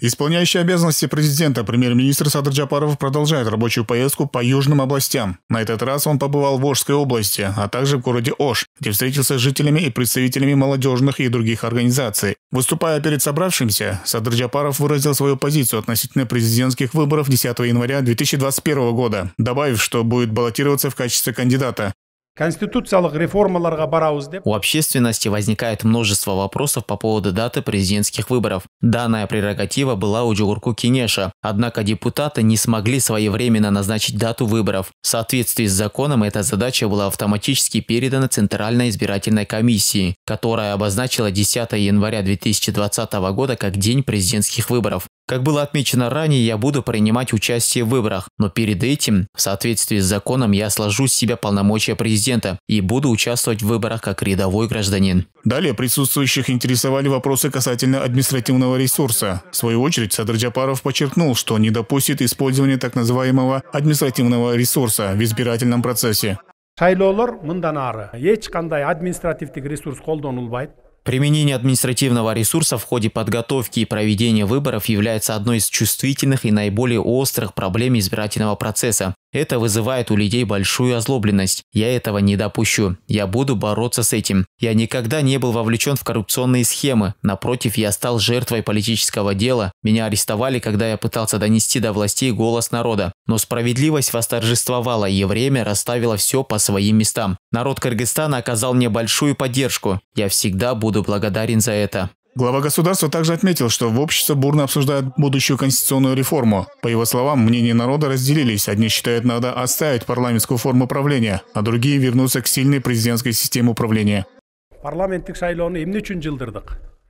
Исполняющий обязанности президента премьер-министр Садр Джапаров продолжает рабочую поездку по южным областям. На этот раз он побывал в Ожской области, а также в городе Ош, где встретился с жителями и представителями молодежных и других организаций. Выступая перед собравшимся, Садр Джапаров выразил свою позицию относительно президентских выборов 10 января 2021 года, добавив, что будет баллотироваться в качестве кандидата конституциялық реформаларға барауыз деп у общественности возникает множество вопросов по поводу даты президентских выборов данная прерогатива была у жогорку кеңеши Однако депутаты не смогли своевременно назначить дату выборов. В соответствии с законом эта задача была автоматически передана Центральной избирательной комиссии, которая обозначила 10 января 2020 года как день президентских выборов. Как было отмечено ранее, я буду принимать участие в выборах, но перед этим, в соответствии с законом, я сложу с себя полномочия президента и буду участвовать в выборах как рядовой гражданин. Далее присутствующих интересовали вопросы касательно административного ресурса. В свою очередь, Садр Джапаров подчеркнул, что не допустит использования так называемого административного ресурса в избирательном процессе. Шайлоолор мындан ары эч ресурс колдонулбайт. Применение административного ресурса в ходе подготовки и проведения выборов является одной из чувствительных и наиболее острых проблем избирательного процесса. Это вызывает у людей большую озлобленность. Я этого не допущу. Я буду бороться с этим. Я никогда не был вовлечен в коррупционные схемы. Напротив, я стал жертвой политического дела. Меня арестовали, когда я пытался донести до властей голос народа. Но справедливость восторжествовала, и время расставило все по своим местам. Народ Кыргызстана оказал мне большую поддержку. Я всегда буду буду благодарен за это. Глава государства также отметил, что в обществе бурно обсуждают будущую конституционную реформу. По его словам, мнения народа разделились. Одни считают, надо оставить парламентскую форму правления, а другие вернуться к сильной президентской системе управления.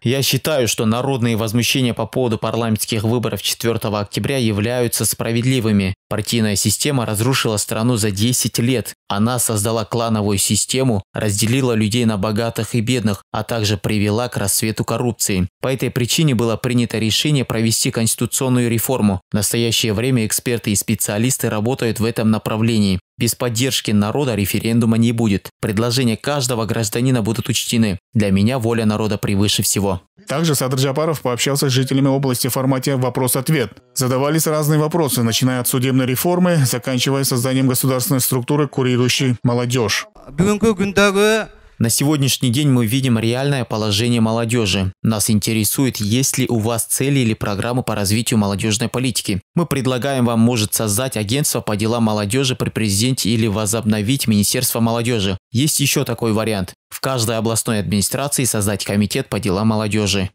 Я считаю, что народные возмущения по поводу парламентских выборов 4 октября являются справедливыми. Партийная система разрушила страну за 10 лет. Она создала клановую систему, разделила людей на богатых и бедных, а также привела к расцвету коррупции. По этой причине было принято решение провести конституционную реформу. В настоящее время эксперты и специалисты работают в этом направлении. Без поддержки народа референдума не будет. Предложения каждого гражданина будут учтены. Для меня воля народа превыше всего. Также Садр Джапаров пообщался с жителями области в формате «Вопрос-ответ». Задавались разные вопросы, начиная от судебных нужны реформы, заканчивая созданием государственной структуры, курирующей молодежь. На сегодняшний день мы видим реальное положение молодежи. Нас интересует, есть ли у вас цели или программы по развитию молодежной политики. Мы предлагаем вам, может, создать агентство по делам молодежи при президенте или возобновить Министерство молодежи. Есть еще такой вариант. В каждой областной администрации создать комитет по делам молодежи.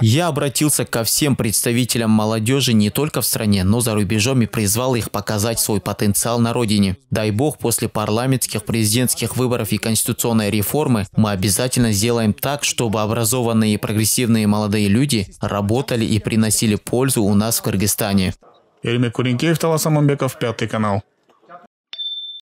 Я обратился ко всем представителям молодежи не только в стране, но за рубежом и призвал их показать свой потенциал на родине. Дай бог, после парламентских, президентских выборов и конституционной реформы мы обязательно сделаем так, чтобы образованные и прогрессивные молодые люди работали и приносили пользу у нас в Кыргызстане. Эльмир Куренкеев, Талас Пятый канал.